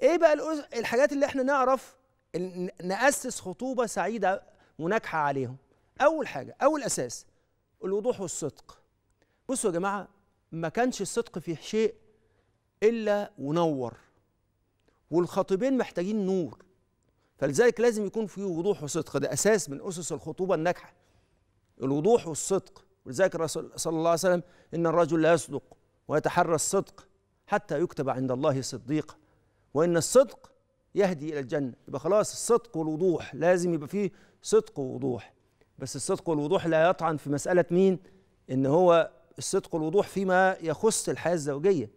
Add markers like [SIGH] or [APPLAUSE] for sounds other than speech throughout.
ايه بقى الحاجات اللي احنا نعرف ناسس خطوبه سعيده وناجحه عليهم اول حاجه اول اساس الوضوح والصدق بصوا يا جماعه ما كانش الصدق في شيء الا ونور والخطيبين محتاجين نور فلذلك لازم يكون في وضوح وصدق ده اساس من اسس الخطوبه الناجحه الوضوح والصدق ولذلك الرسول صلى الله عليه وسلم ان الرجل لا يصدق ويتحرى الصدق حتى يكتب عند الله صديقا وان الصدق يهدي الى الجنه يبقى خلاص الصدق والوضوح لازم يبقى فيه صدق ووضوح بس الصدق والوضوح لا يطعن في مساله مين ان هو الصدق والوضوح فيما يخص الحياه الزوجيه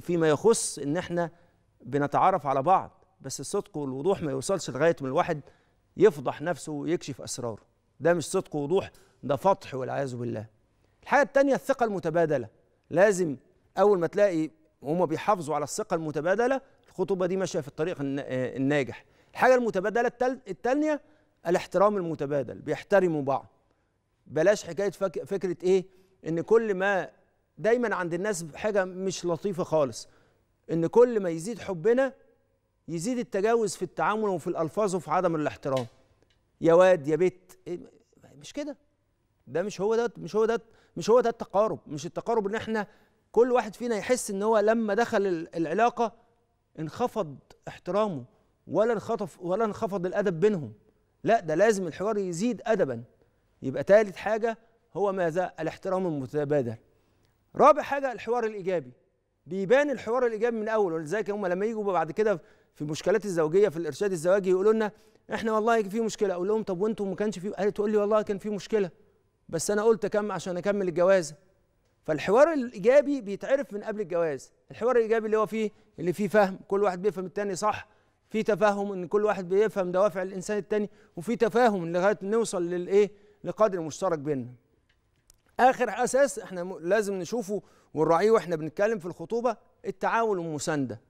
فيما يخص ان احنا بنتعرف على بعض بس الصدق والوضوح ما يوصلش لغايه من الواحد يفضح نفسه ويكشف اسراره ده مش صدق ووضوح ده فضح والعياذ بالله الحاجه الثانيه الثقه المتبادله لازم اول ما تلاقي وهم بيحافظوا على الثقه المتبادله الخطوبه دي ماشيه في الطريق آه، الناجح الحاجه المتبادله التانية الاحترام المتبادل بيحترموا بعض بلاش حكايه فكره ايه ان كل ما دايما عند الناس حاجه مش لطيفه خالص ان كل ما يزيد حبنا يزيد التجاوز في التعامل وفي الالفاظ وفي عدم الاحترام يا واد يا بيت إيه مش كده ده مش هو ده مش هو ده مش هو ده التقارب مش التقارب ان احنا كل واحد فينا يحس ان هو لما دخل العلاقه انخفض احترامه ولا انخطف ولا انخفض الادب بينهم لا ده لازم الحوار يزيد ادبا يبقى ثالث حاجه هو ماذا الاحترام المتبادل رابع حاجه الحوار الايجابي بيبان الحوار الايجابي من الاول ولذلك هم لما يجوا بعد كده في مشكلات الزوجيه في الارشاد الزواجي يقولوا لنا احنا والله في مشكله اقول لهم طب وانتم ما كانش في قالت تقول لي والله كان في مشكله بس انا قلت اكمل عشان اكمل الجوازه فالحوار الايجابي بيتعرف من قبل الجواز الحوار الايجابي اللي هو فيه اللي فيه فهم كل واحد بيفهم التاني صح في تفاهم ان كل واحد بيفهم دوافع الانسان التاني وفي تفاهم لغايه نوصل للايه لقدر مشترك بيننا اخر اساس احنا لازم نشوفه ونراعيه واحنا بنتكلم في الخطوبه التعاون والمسانده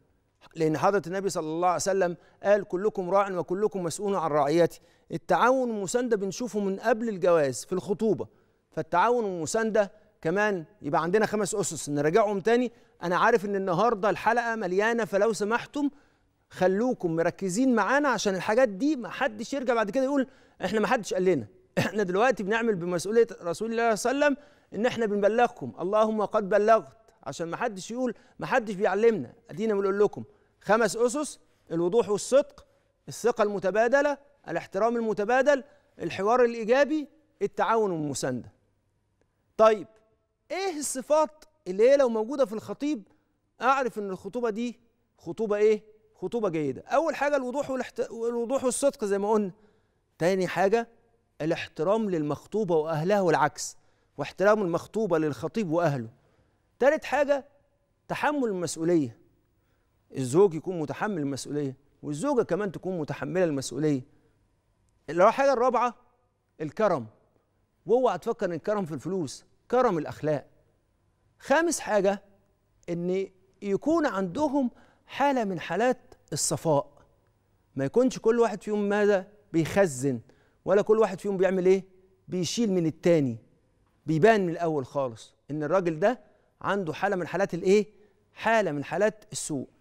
لان حضره النبي صلى الله عليه وسلم قال كلكم راع وكلكم مسؤول عن رعيته التعاون والمسانده بنشوفه من قبل الجواز في الخطوبه فالتعاون والمسانده كمان يبقى عندنا خمس اسس نراجعهم تاني انا عارف ان النهارده الحلقه مليانه فلو سمحتم خلوكم مركزين معانا عشان الحاجات دي ما حدش يرجع بعد كده يقول احنا ما حدش قال لنا [LAUGHS] احنا دلوقتي بنعمل بمسؤوليه رسول الله صلى الله عليه وسلم ان احنا بنبلغكم اللهم قد بلغت عشان ما حدش يقول ما حدش بيعلمنا ادينا بنقول لكم خمس اسس الوضوح والصدق الثقه المتبادله الاحترام المتبادل الحوار الايجابي التعاون والمسانده طيب ايه الصفات اللي هي لو موجوده في الخطيب اعرف ان الخطوبه دي خطوبه ايه خطوبه جيده اول حاجه الوضوح والحت... والوضوح والصدق زي ما قلنا تاني حاجه الاحترام للمخطوبه واهلها والعكس واحترام المخطوبه للخطيب واهله تالت حاجه تحمل المسؤوليه الزوج يكون متحمل المسؤوليه والزوجه كمان تكون متحمله المسؤوليه الحاجه الرابعه الكرم واوعى تفكر ان الكرم في الفلوس كرم الأخلاق خامس حاجة إن يكون عندهم حالة من حالات الصفاء ما يكونش كل واحد فيهم ماذا بيخزن ولا كل واحد فيهم بيعمل إيه بيشيل من التاني بيبان من الأول خالص إن الراجل ده عنده حالة من حالات الإيه حالة من حالات السوء